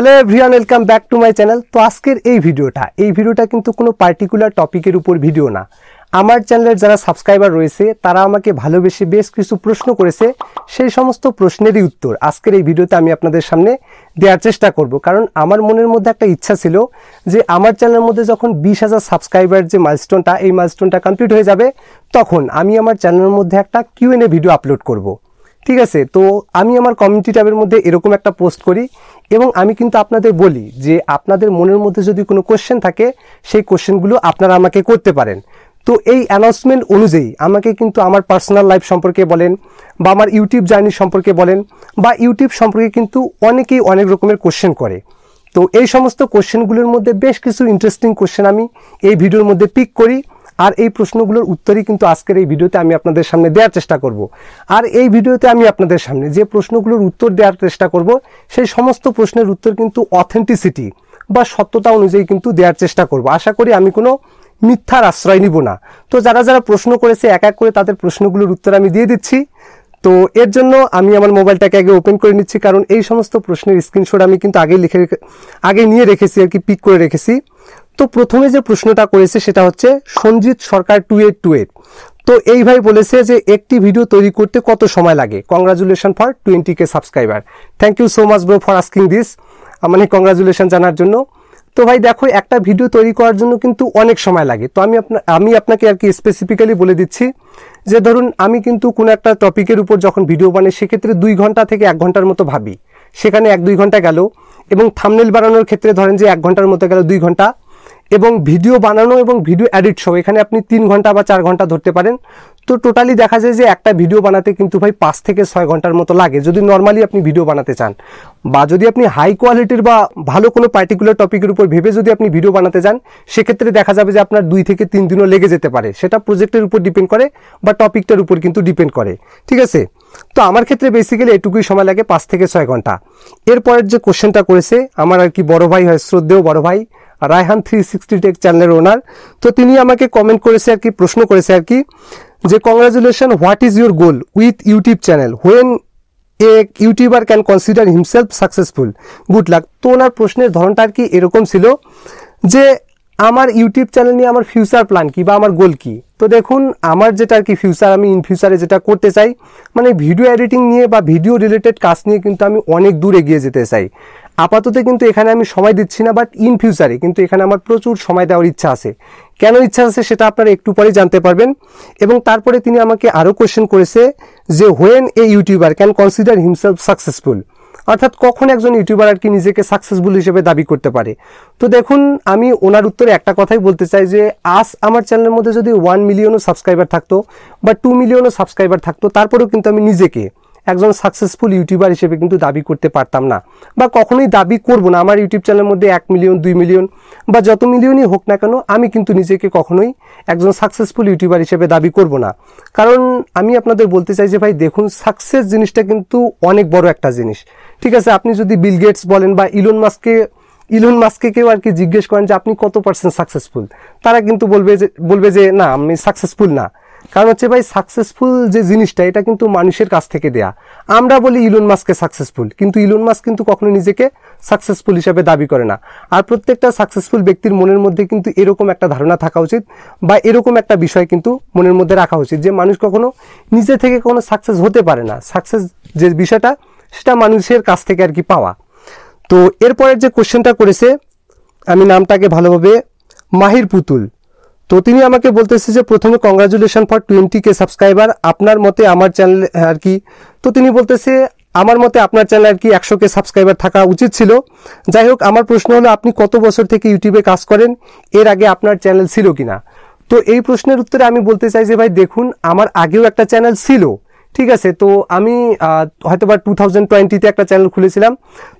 Hello everyone welcome back to my channel তো আজকের এই ভিডিওটা এই ভিডিওটা কিন্তু কোনো পার্টিকুলার টপিকের উপর ভিডিও না আমার চ্যানেলের যারা সাবস্ক্রাইবার রয়েছে তারা আমাকে ভালোবেসে বেশ কিছু প্রশ্ন করেছে সেই সমস্ত প্রশ্নেরই উত্তর আজকের এই ভিডিওতে আমি আপনাদের সামনে দেওয়ার চেষ্টা করব কারণ আমার মনের মধ্যে একটা ইচ্ছা ছিল যে আমার চ্যানেলের মধ্যে যখন বিশ হাজার সাবস্ক্রাইবার যে মাইলস্টোনটা এই মাইলস্টোনটা কমপ্লিট হয়ে যাবে তখন আমি আমার চ্যানেলের মধ্যে একটা কিউএনএ ভিডিও আপলোড করবো ঠিক আছে তো আমি আমার কমিউনিটি ট্যাবের মধ্যে এরকম একটা পোস্ট করি এবং আমি কিন্তু আপনাদের বলি যে আপনাদের মনের মধ্যে যদি কোনো কোশ্চেন থাকে সেই কোশ্চেনগুলো আপনারা আমাকে করতে পারেন তো এই অ্যানাউন্সমেন্ট অনুযায়ী আমাকে কিন্তু আমার পার্সোনাল লাইফ সম্পর্কে বলেন বা আমার ইউটিউব জার্নি সম্পর্কে বলেন বা ইউটিউব সম্পর্কে কিন্তু অনেকেই অনেক রকমের কোশ্চেন করে তো এই সমস্ত কোশ্চেনগুলোর মধ্যে বেশ কিছু ইন্টারেস্টিং কোশ্চেন আমি এই ভিডিওর মধ্যে পিক করি আর এই প্রশ্নগুলোর উত্তরই কিন্তু আজকের এই ভিডিওতে আমি আপনাদের সামনে দেওয়ার চেষ্টা করব। আর এই ভিডিওতে আমি আপনাদের সামনে যে প্রশ্নগুলোর উত্তর দেওয়ার চেষ্টা করব সেই সমস্ত প্রশ্নের উত্তর কিন্তু অথেন্টিসিটি বা সত্যতা অনুযায়ী কিন্তু দেওয়ার চেষ্টা করব। আশা করি আমি কোনো মিথ্যার আশ্রয় নিব না তো যারা যারা প্রশ্ন করেছে এক এক করে তাদের প্রশ্নগুলোর উত্তর আমি দিয়ে দিচ্ছি তো এর জন্য আমি আমার মোবাইলটাকে আগে ওপেন করে নিচ্ছি কারণ এই সমস্ত প্রশ্নের স্ক্রিনশট আমি কিন্তু আগে লিখে আগে নিয়ে রেখেছি আর কি পিক করে রেখেছি তো প্রথমে যে প্রশ্নটা করেছে সেটা হচ্ছে Sanjit Sarkar two eight two eight তো এই ভাই বলেছে যে একটি ভিডিও তৈরি করতে কত সময় লাগে congratulation for twenty K subscriber thank you so much bro for asking this মানে কংগ্রাচুলেশন জানার জন্য তো ভাই দেখো একটা ভিডিও তৈরি করার জন্য কিন্তু অনেক সময় লাগে তো আমি আপনার আমি আপনাকে আর কি স্পেসিফিক্যালি বলে দিচ্ছি যে ধরুন আমি কিন্তু কোনো একটা টপিকের উপর যখন ভিডিও বানাই সেক্ষেত্রে দুই ঘন্টা থেকে এক ঘন্টার মতো ভাবি সেখানে এক দুই ঘন্টা গেল এবং থামনেল বানানোর ক্ষেত্রে ধরেন যে এক ঘন্টার মতো গেল দুই ঘন্টা এবং ভিডিও বানানো এবং ভিডিও এডিট সহ এখানে আপনি তিন ঘন্টা বা চার ঘন্টা ধরতে পারেন তো টোটালি দেখা যায় যে একটা ভিডিও বানাতে কিন্তু ভাই পাঁচ থেকে ছয় ঘন্টার মতো লাগে যদি নর্মালি আপনি ভিডিও বানাতে চান বা যদি আপনি হাই কোয়ালিটির বা ভালো কোনো পার্টিকুলার টপিকের উপর ভেবে যদি আপনি ভিডিও বানাতে চান সেক্ষেত্রে দেখা যাবে যে আপনার দুই থেকে তিন দিনও লেগে যেতে পারে সেটা প্রজেক্টের উপর ডিপেন্ড করে বা টপিকটার উপর কিন্তু ডিপেন্ড করে ঠিক আছে তো আমার ক্ষেত্রে বেসিক্যালি এটুকুই সময় লাগে পাঁচ থেকে ছয় ঘন্টা এরপরের যে কোশ্চেনটা করেছে আমার আর কি বড় ভাই হয় শ্রদ্ধেয় বড় ভাই রায়হান থ্রি সিক্সটি টেক চ্যানেলের ওনার তো তিনি আমাকে কমেন্ট করেছে আর কি প্রশ্ন করেছে আর কি যে congratulation what is your goal with YouTube channel when a YouTuber can consider himself successful good luck তো ওনার প্রশ্নের ধরনটা আর কি এরকম ছিল যে আমার ইউটিউব চ্যানেল নিয়ে আমার ফিউচার প্ল্যান কী বা আমার গোল কী তো দেখুন আমার যেটা আর কি ফিউচার আমি ইন ফিউচারে যেটা করতে চাই মানে ভিডিও এডিটিং নিয়ে বা ভিডিও রিলেটেড কাজ নিয়ে কিন্তু আমি অনেক দূর এগিয়ে যেতে চাই আপাতত কিন্তু এখানে আমি সময় দিচ্ছি না বাট ইন ফিউচারে কিন্তু এখানে আমার প্রচুর সময় দেওয়ার ইচ্ছা আছে কেন ইচ্ছা আছে সেটা আপনারা একটু পরে জানতে পারবেন এবং তারপরে তিনি আমাকে আরও কোয়েশ্চেন করেছে যে when a YouTuber can consider himself successful অর্থাৎ কখন একজন ইউটিউবার আর কি নিজেকে সাকসেসফুল হিসেবে দাবি করতে পারে তো দেখুন আমি ওনার উত্তরে একটা কথাই বলতে চাই যে আজ আমার চ্যানেলের মধ্যে যদি ওয়ান মিলিয়নও সাবস্ক্রাইবার থাকতো বা টু মিলিয়নও সাবস্ক্রাইবার থাকতো তারপরেও কিন্তু আমি নিজেকে একজন সাকসেসফুল ইউটিউবার হিসেবে কিন্তু দাবি করতে পারতাম না বা কখনোই দাবি করব না আমার ইউটিউব চ্যানেলের মধ্যে এক মিলিয়ন দুই মিলিয়ন বা যত মিলিয়নই হোক না কেন আমি কিন্তু নিজেকে কখনোই একজন সাকসেসফুল ইউটিউবার হিসেবে দাবি করব না কারণ আমি আপনাদের বলতে চাই যে ভাই দেখুন সাকসেস জিনিসটা কিন্তু অনেক বড় একটা জিনিস ঠিক আছে আপনি যদি বিল গেটস বলেন বা ইলন মাস্ককে ইলন মাস্ককে কেউ আর কি জিজ্ঞেস করেন যে আপনি কত পার্সেন্ট সাকসেসফুল তারা কিন্তু বলবে যে বলবে যে না আমি সাকসেসফুল না কারণ হচ্ছে ভাই সাকসেসফুল যে জিনিসটা এটা কিন্তু মানুষের কাছ থেকে দেয়া আমরা বলি ইলন মাসকে সাকসেসফুল কিন্তু ইলন মাস কিন্তু কখনো নিজেকে সাকসেসফুল হিসাবে দাবি করে না আর প্রত্যেকটা সাকসেসফুল ব্যক্তির মনের মধ্যে কিন্তু এরকম একটা ধারণা থাকা উচিত বা এরকম একটা বিষয় কিন্তু মনের মধ্যে রাখা উচিত যে মানুষ কখনো নিজে থেকে কোনো সাকসেস হতে পারে না সাকসেস যে বিষয়টা সেটা মানুষের কাছ থেকে আর কি পাওয়া তো এরপরের যে কোশ্চেনটা করেছে আমি নামটাকে ভালোভাবে মাহির পুতুল তো তিনি আমাকে বলতেছে যে প্রথমে congratulation for twenty K subscriber আপনার মতে আমার চ্যানেল আর কি তো তিনি বলতেছে আমার মতে আপনার চ্যানেল আর কি একশো কে সাবস্ক্রাইবার থাকা উচিত ছিল যাই হোক আমার প্রশ্ন হলো আপনি কত বছর থেকে ইউটিউবে কাজ করেন এর আগে আপনার চ্যানেল ছিল কি না তো এই প্রশ্নের উত্তরে আমি বলতে চাই যে ভাই দেখুন আমার আগেও একটা চ্যানেল ছিল ঠিক আছে তো আমি হয়তো বা টু থাউজেন্ড টোয়েন্টিতে একটা চ্যানেল খুলেছিলাম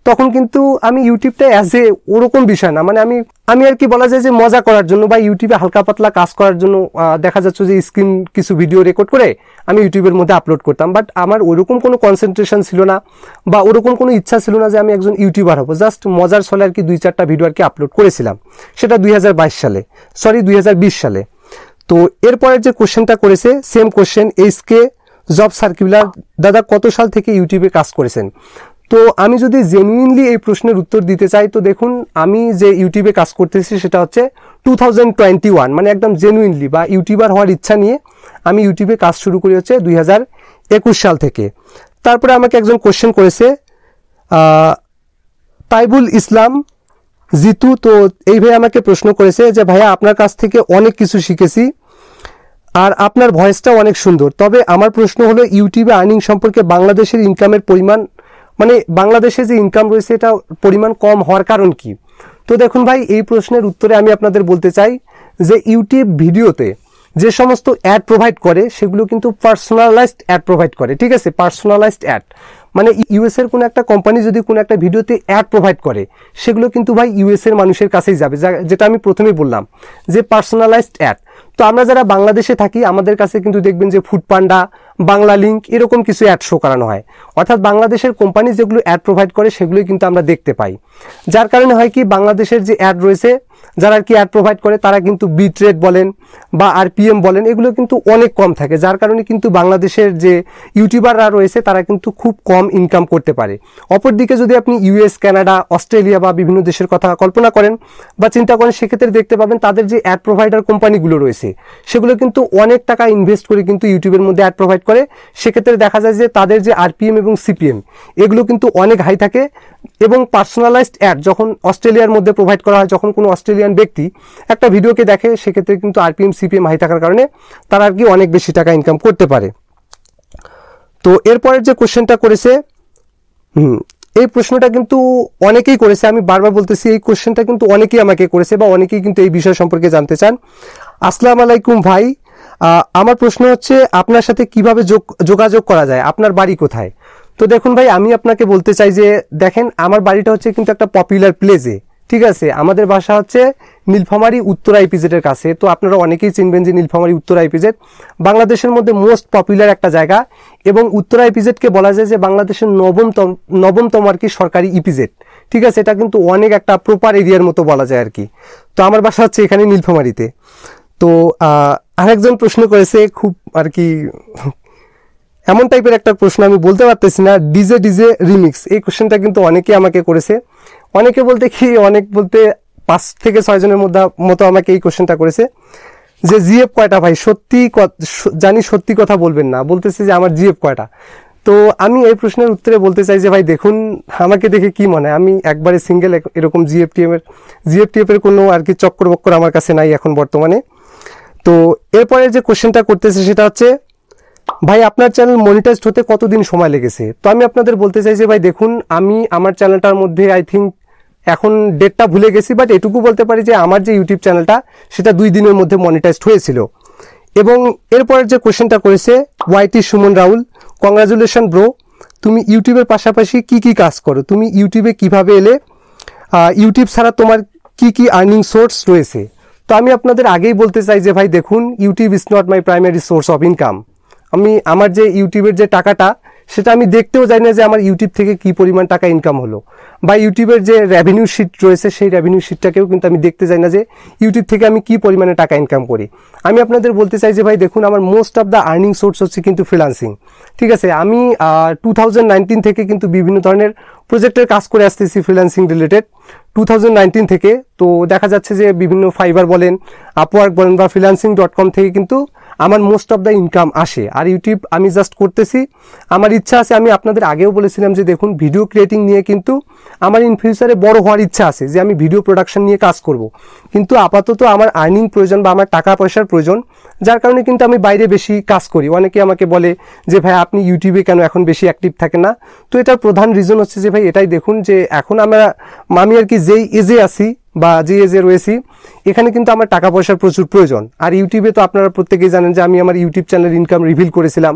তখন কিন্তু আমি ইউটিউবটা অ্যাজ এ ওরকম বিষয় না মানে আমি আমি আর কি বলা যায় যে মজা করার জন্য বা ইউটিউবে হালকা পাতলা কাজ করার জন্য দেখা যাচ্ছে যে স্ক্রিন কিছু ভিডিও রেকর্ড করে আমি ইউটিউবের মধ্যে আপলোড করতাম বাট আমার ওরকম কোনো কনসেন্ট্রেশন ছিল না বা ওরকম কোনো ইচ্ছা ছিল না যে আমি একজন ইউটিউবার হবো জাস্ট মজার ছলে আর কি দুই চারটা ভিডিও আর কি আপলোড করেছিলাম সেটা দুই সালে সরি দুই সালে তো এরপরের যে কোশ্চেনটা করেছে same question HK job circular দাদা কত সাল থেকে ইউটিউবে কাজ করেছেন তো আমি যদি জেনুইনলি এই প্রশ্নের উত্তর দিতে চাই তো দেখুন আমি যে ইউটিউবে কাজ করতেছি সেটা হচ্ছে টু মানে একদম জেনুইনলি বা ইউটিউবার হওয়ার ইচ্ছা নিয়ে আমি ইউটিউবে কাজ শুরু করি হচ্ছে দুই সাল থেকে তারপরে আমাকে একজন কোশ্চেন করেছে তাইবুল ইসলাম জিতু তো এই ভাই আমাকে প্রশ্ন করেছে যে ভাইয়া আপনার কাছ থেকে অনেক কিছু শিখেছি আর আপনার ভয়েসটাও অনেক সুন্দর তবে আমার প্রশ্ন হলো ইউটিউবে আর্নিং সম্পর্কে বাংলাদেশের ইনকামের পরিমাণ মানে বাংলাদেশে যে ইনকাম রয়েছে এটা পরিমাণ কম হওয়ার কারণ কি তো দেখুন ভাই এই প্রশ্নের উত্তরে আমি আপনাদের বলতে চাই যে ইউটিউব ভিডিওতে যে সমস্ত অ্যাড প্রোভাইড করে সেগুলো কিন্তু পার্সোনালাইজড অ্যাড প্রোভাইড করে ঠিক আছে পার্সোনালাইজড অ্যাড মানে ইউএসের কোনো একটা কোম্পানি যদি কোনো একটা ভিডিওতে অ্যাড প্রোভাইড করে সেগুলো কিন্তু ভাই ইউএসের মানুষের কাছেই যাবে যেটা আমি প্রথমেই বললাম যে পার্সোনালাইজড অ্যাড তো আমরা যারা বাংলাদেশে থাকি আমাদের কাছে কিন্তু দেখবেন যে ফুড পান্ডা বাংলা লিঙ্ক এরকম কিছু অ্যাড শো করানো হয় অর্থাৎ বাংলাদেশের কোম্পানি যেগুলো অ্যাড প্রোভাইড করে সেগুলোই কিন্তু আমরা দেখতে পাই যার কারণে হয় কি বাংলাদেশের যে অ্যাড রয়েছে যারা আর কি অ্যাড প্রোভাইড করে তারা কিন্তু বিট্রেড বলেন বা আরপিএম বলেন এগুলো কিন্তু অনেক কম থাকে যার কারণে কিন্তু বাংলাদেশের যে ইউটিউবাররা রয়েছে তারা কিন্তু খুব কম ইনকাম করতে পারে অপরদিকে যদি আপনি ইউএস কানাডা অস্ট্রেলিয়া বা বিভিন্ন দেশের কথা কল্পনা করেন বা চিন্তা করেন সেক্ষেত্রে দেখতে পাবেন তাদের যে অ্যাড প্রোভাইডার কোম্পানিগুলো রয়েছে সেগুলো কিন্তু অনেক টাকা ইনভেস্ট করে কিন্তু ইউটিউবের মধ্যে অ্যাড প্রোভাইড করে সেক্ষেত্রে দেখা যায় যে তাদের যে আরপিএম এবং সিপিএম এগুলো কিন্তু অনেক হাই থাকে এবং পার্সোনালাইজড অ্যাড যখন অস্ট্রেলিয়ার মধ্যে প্রোভাইড করা হয় যখন কোনো অস্ট্রেলিয়া একজন ব্যক্তি একটা ভিডিওকে দেখে সেক্ষেত্রে কিন্তু আরপিএম সিপিএম হাই থাকার কারণে তারা আর কি অনেক বেশি টাকা ইনকাম করতে পারে তো এরপরের যে কোশ্চেনটা করেছে হুম এই প্রশ্নটা কিন্তু অনেকেই করেছে আমি বারবার বলতেছি এই কোশ্চেনটা কিন্তু অনেকেই আমাকে করেছে বা অনেকেই কিন্তু এই বিষয় সম্পর্কে জানতে চান আসসালাম আলাইকুম ভাই আমার প্রশ্ন হচ্ছে আপনার সাথে কিভাবে যোগাযোগ করা যায় আপনার বাড়ি কোথায় তো দেখুন ভাই আমি আপনাকে বলতে চাই যে দেখেন আমার বাড়িটা হচ্ছে কিন্তু একটা পপুলার প্লেসে ঠিক আছে আমাদের বাসা হচ্ছে নীলফামারি উত্তর আইপিজেটের কাছে তো আপনারা অনেকেই চিনবেন যে নীলফামারি উত্তর আইপিজেট বাংলাদেশের মধ্যে মোস্ট পপুলার একটা জায়গা এবং উত্তর আইপিজেটকে বলা যায় যে বাংলাদেশের নবমতম নবমতম আর কি সরকারি ইপিজেট ঠিক আছে এটা কিন্তু অনেক একটা প্রপার এরিয়ার মতো বলা যায় আর কি তো আমার বাসা হচ্ছে এখানে নীলফামারিতে তো আরেকজন প্রশ্ন করেছে খুব আর কি এমন টাইপের একটা প্রশ্ন আমি বলতে পারতেছি না ডিজে ডিজে রিমিক্স এই কোশ্চেনটা কিন্তু অনেকেই আমাকে করেছে অনেকে বলতে কি অনেক বলতে পাঁচ থেকে ছয়জনের মধ্যে মতো আমাকে এই কোশ্চেনটা করেছে যে জিএফ কয়টা ভাই সত্যি জানি সত্যি কথা বলবেন না বলতেছে যে আমার জিএফ কয়টা তো আমি এই প্রশ্নের উত্তরে বলতে চাই যে ভাই দেখুন আমাকে দেখে কি মনে আমি একবারে সিঙ্গেল এরকম জিএফটিএম এর জিএফটিএফ এর কোনো আর কি চক্কর বক্কর আমার কাছে নাই এখন বর্তমানে তো এরপরে যে কোশ্চেনটা করতেছে সেটা হচ্ছে ভাই আপনার চ্যানেল মনিটাইজড হতে কতদিন সময় লেগেছে তো আমি আপনাদের বলতে চাই যে ভাই দেখুন আমি আমার চ্যানেলটার মধ্যে আই থিঙ্ক এখন ডেটটা ভুলে গেছি বাট এটুকু বলতে পারি যে আমার যে ইউটিউব চ্যানেলটা সেটা দুই দিনের মধ্যে মনিটাইজড হয়েছিল এবং এরপরের যে কোয়েশ্চেনটা করেছে YT Suman Raul congratulation bro তুমি ইউটিউবের পাশাপাশি কি কি কাজ করো তুমি ইউটিউবে কিভাবে এলে ইউটিউব ছাড়া তোমার কি কি আর্নিং সোর্স রয়েছে তো আমি আপনাদের আগেই বলতে চাই যে ভাই দেখুন YouTube is not my primary source of income আমি আমার যে ইউটিউবের যে টাকাটা সেটা আমি দেখতেও যাই না যে আমার ইউটিউব থেকে কি পরিমাণ টাকা ইনকাম হলো বা ইউটিউবের যে রেভিনিউ শিট রয়েছে সেই রেভিনিউ শিটটাকেও কিন্তু আমি দেখতে চাই না যে ইউটিউব থেকে আমি কি পরিমাণে টাকা ইনকাম করি আমি আপনাদের বলতে চাই যে ভাই দেখুন আমার most of the earning source হচ্ছে কিন্তু ফ্রিলান্সিং ঠিক আছে আমি টু থেকে কিন্তু বিভিন্ন ধরনের প্রজেক্টের কাজ করে আসতেছি ফ্রিল্যান্সিং রিলেটেড টু থেকে তো দেখা যাচ্ছে যে বিভিন্ন ফাইবার বলেন আপওয়ার্ক বলেন বা ফ্রিলান্সিং ডট কম থেকে কিন্তু আমার মোস্ট অফ দ্য ইনকাম আসে আর ইউটিউব আমি জাস্ট করতেছি আমার ইচ্ছা আছে আমি আপনাদের আগেও বলেছিলাম যে দেখুন ভিডিও ক্রিয়েটিং নিয়ে কিন্তু আমার ইন ফিউচারে বড় হওয়ার ইচ্ছা আছে যে আমি ভিডিও প্রোডাকশন নিয়ে কাজ করব। কিন্তু আপাতত আমার আর্নিং প্রয়োজন বা আমার টাকা পয়সার প্রয়োজন যার কারণে কিন্তু আমি বাইরে বেশি কাজ করি অনেকে আমাকে বলে যে ভাই আপনি ইউটিউবে কেন এখন বেশি অ্যাক্টিভ থাকে না তো এটার প্রধান রিজন হচ্ছে যে ভাই এটাই দেখুন যে এখন আমরা আমি আর কি যেই এজে আছি বা জিএজে রয়েছি এখানে কিন্তু আমার টাকা পয়সার প্রচুর প্রয়োজন আর ইউটিউবে তো আপনারা প্রত্যেকেই জানেন যে আমি আমার ইউটিউব চ্যানেলের ইনকাম রিভিল করেছিলাম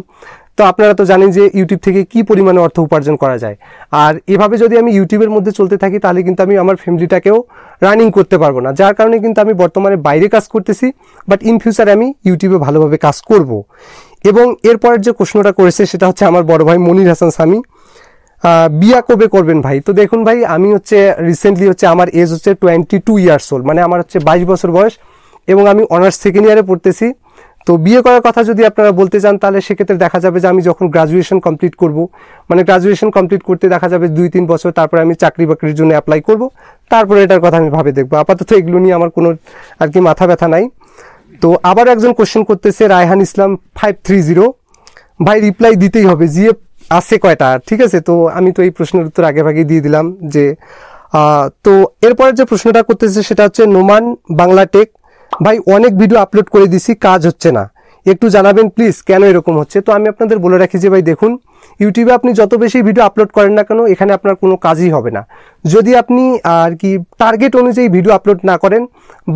তো আপনারা তো জানেন যে ইউটিউব থেকে কি পরিমাণে অর্থ উপার্জন করা যায় আর এভাবে যদি আমি ইউটিউবের মধ্যে চলতে থাকি তাহলে কিন্তু আমি আমার ফ্যামিলিটাকেও রানিং করতে পারবো না যার কারণে কিন্তু আমি বর্তমানে বাইরে কাজ করতেছি বাট ইন ফিউচারে আমি ইউটিউবে ভালোভাবে কাজ করব। এবং এরপরের যে প্রশ্নটা করেছে সেটা হচ্ছে আমার বড় ভাই মনির হাসান স্বামী বিয়া কবে করবেন ভাই তো দেখুন ভাই আমি হচ্ছে রিসেন্টলি হচ্ছে আমার এজ হচ্ছে টোয়েন্টি টু ইয়ার্স ওল্ড মানে আমার হচ্ছে বাইশ বছর বয়স এবং আমি অনার্স সেকেন্ড ইয়ারে পড়তেছি তো বিয়ে করার কথা যদি আপনারা বলতে চান তাহলে সেক্ষেত্রে দেখা যাবে যে আমি যখন গ্রাজুয়েশন কমপ্লিট করব মানে গ্রাজুয়েশন কমপ্লিট করতে দেখা যাবে দুই তিন বছর তারপরে আমি চাকরি বাকরির জন্য অ্যাপ্লাই করব তারপরে এটার কথা আমি ভাবে দেখবো আপাতত এগুলো নিয়ে আমার কোনো আর কি মাথা ব্যথা নাই তো আবার একজন কোশ্চেন করতেছে Raihan Islam five three zero ভাই রিপ্লাই দিতেই হবে জিএফ আছে কয়টা ঠিক আছে তো আমি তো এই প্রশ্নের উত্তর আগে ভাগে দিয়ে দিলাম যে তো এরপরে যে প্রশ্নটা করতেছে সেটা হচ্ছে নোমান বাংলা টেক ভাই অনেক ভিডিও আপলোড করে দিছি কাজ হচ্ছে না একটু জানাবেন প্লিজ কেন এরকম হচ্ছে তো আমি আপনাদের বলে রাখি যে ভাই দেখুন ইউটিউবে আপনি যত বেশি ভিডিও আপলোড করেন না কেন এখানে আপনার কোনো কাজই হবে না যদি আপনি আর কি টার্গেট অনুযায়ী ভিডিও আপলোড না করেন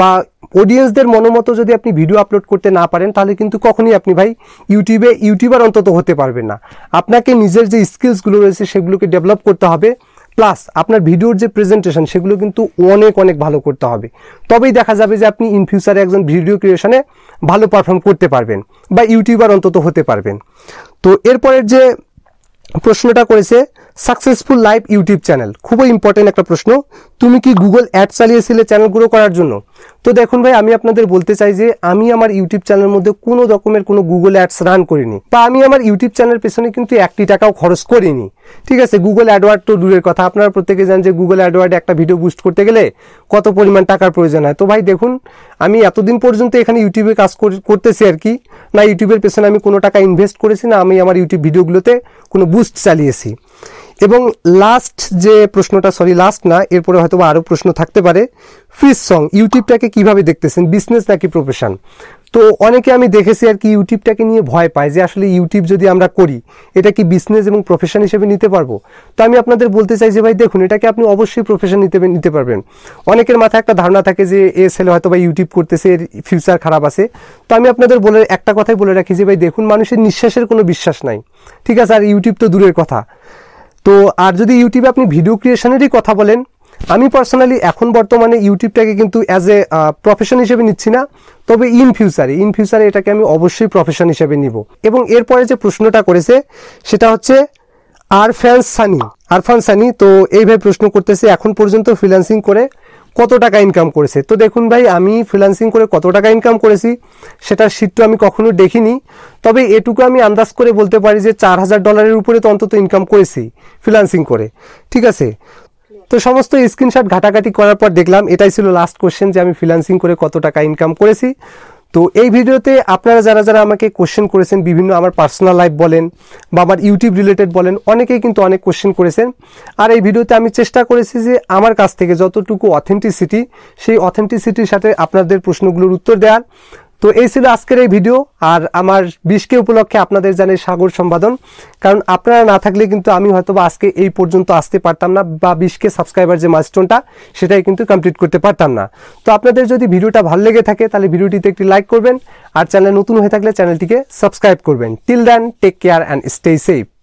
বা অডিয়েন্সদের মনোমতো যদি আপনি ভিডিও আপলোড করতে না পারেন তাহলে কিন্তু কখনই আপনি ভাই ইউটিউবে ইউটিউবার অন্তত হতে পারবেন না আপনাকে নিজের যে স্কিলসগুলো রয়েছে সেগুলোকে ডেভেলপ করতে হবে প্লাস আপনার ভিডিওর যে প্রেজেন্টেশন সেগুলো কিন্তু অনেক অনেক ভালো করতে হবে তবেই দেখা যাবে যে আপনি ইন ফিউচারে একজন ভিডিও ক্রিয়েশনে ভালো পারফর্ম করতে পারবেন বা ইউটিউবার অন্তত হতে পারবেন তো এরপরের যে প্রশ্নটা করেছে সাকসেসফুল লাইভ ইউটিউব চ্যানেল খুবই ইম্পর্টেন্ট একটা প্রশ্ন তুমি কি গুগল অ্যাড চালিয়েছিলে চ্যানেল গ্রো করার জন্য তো দেখুন ভাই আমি আপনাদের বলতে চাই যে আমি আমার ইউটিউব চ্যানেলের মধ্যে কোনো রকমের কোনো গুগল অ্যাডস রান করিনি বা আমি আমার ইউটিউব চ্যানেলের পেছনে কিন্তু একটি টাকাও খরচ করিনি ঠিক আছে গুগল অ্যাডওয়ার্ড তো দূরের কথা আপনারা প্রত্যেকে জান যে গুগল অ্যাডওয়ার্ড একটা ভিডিও বুস্ট করতে গেলে কত পরিমাণ টাকার প্রয়োজন হয় তো ভাই দেখুন আমি এতদিন পর্যন্ত এখানে ইউটিউবে কাজ করতেছি আর কি না ইউটিউবের পেছনে আমি কোনো টাকা ইনভেস্ট করেছি না আমি আমার ইউটিউব ভিডিওগুলোতে কোনো বুস্ট চালিয়েছি এবং লাস্ট যে প্রশ্নটা সরি লাস্ট না এরপরে হয়তো আরও প্রশ্ন থাকতে পারে ফিস সং ইউটিউবটাকে কিভাবে দেখতেছেন বিজনেস নাকি প্রফেশন তো অনেকে আমি দেখেছি আর কি ইউটিউবটাকে নিয়ে ভয় পায় যে আসলে ইউটিউব যদি আমরা করি এটা কি বিজনেস এবং প্রফেশন হিসেবে নিতে পারবো তো আমি আপনাদের বলতে চাই যে ভাই দেখুন এটাকে আপনি অবশ্যই প্রফেশন নিতে নিতে পারবেন অনেকের মাথায় একটা ধারণা থাকে যে এ ছেলে হয়তো বা ইউটিউব করতেছে এর ফিউচার খারাপ আছে তো আমি আপনাদের বলে একটা কথাই বলে রাখি যে ভাই দেখুন মানুষের নিঃশ্বাসের কোনো বিশ্বাস নাই ঠিক আছে আর ইউটিউব তো দূরের কথা তো আর যদি ইউটিউবে আপনি ভিডিও ক্রিয়েশনেরই কথা বলেন আমি পার্সোনালি এখন বর্তমানে ইউটিউবটাকে কিন্তু অ্যাজ এ প্রফেশন হিসেবে নিচ্ছি না তবে ইন ফিউচারে ইন ফিউচারে এটাকে আমি অবশ্যই প্রফেশন হিসেবে নিব এবং এরপরে যে প্রশ্নটা করেছে সেটা হচ্ছে আরফ্যান সানি আরফান সানি তো এইভাবে প্রশ্ন করতেছে এখন পর্যন্ত ফ্রিল্যান্সিং করে কত টাকা ইনকাম করেছে তো দেখুন ভাই আমি ফ্রিলান্সিং করে কত টাকা ইনকাম করেছি সেটার শীতটা আমি কখনো দেখিনি তবে এটুকু আমি আন্দাজ করে বলতে পারি যে চার হাজার ডলারের উপরে তো অন্তত ইনকাম করেছি ফ্রিলান্সিং করে ঠিক আছে তো সমস্ত স্ক্রিনশট ঘাটাঘাটি করার পর দেখলাম এটাই ছিল লাস্ট কোয়েশ্চেন যে আমি ফ্রিলান্সিং করে কত টাকা ইনকাম করেছি তো এই ভিডিওতে আপনারা যারা যারা আমাকে কোশ্চেন করেছেন বিভিন্ন আমার পার্সোনাল লাইফ বলেন বা আমার ইউটিউব রিলেটেড বলেন অনেকেই কিন্তু অনেক কোশ্চেন করেছেন আর এই ভিডিওতে আমি চেষ্টা করেছি যে আমার কাছ থেকে যতটুকু অথেন্টিসিটি সেই অথেন্টিসিটির সাথে আপনাদের প্রশ্নগুলোর উত্তর দেওয়ার তো এই ছিল আজকের এই ভিডিও আর আমার বিশকে উপলক্ষে আপনাদের জানাই সাগর সম্পাদন কারণ আপনারা না থাকলে কিন্তু আমি হয়তো আজকে এই পর্যন্ত আসতে পারতাম না বা বিশকে সাবস্ক্রাইবার যে মাইলস্টোনটা সেটাই কিন্তু কমপ্লিট করতে পারতাম না তো আপনাদের যদি ভিডিওটা ভালো লেগে থাকে তাহলে ভিডিওটিতে একটি লাইক করবেন আর চ্যানেল নতুন হয়ে থাকলে চ্যানেলটিকে সাবস্ক্রাইব করবেন till then take care and stay safe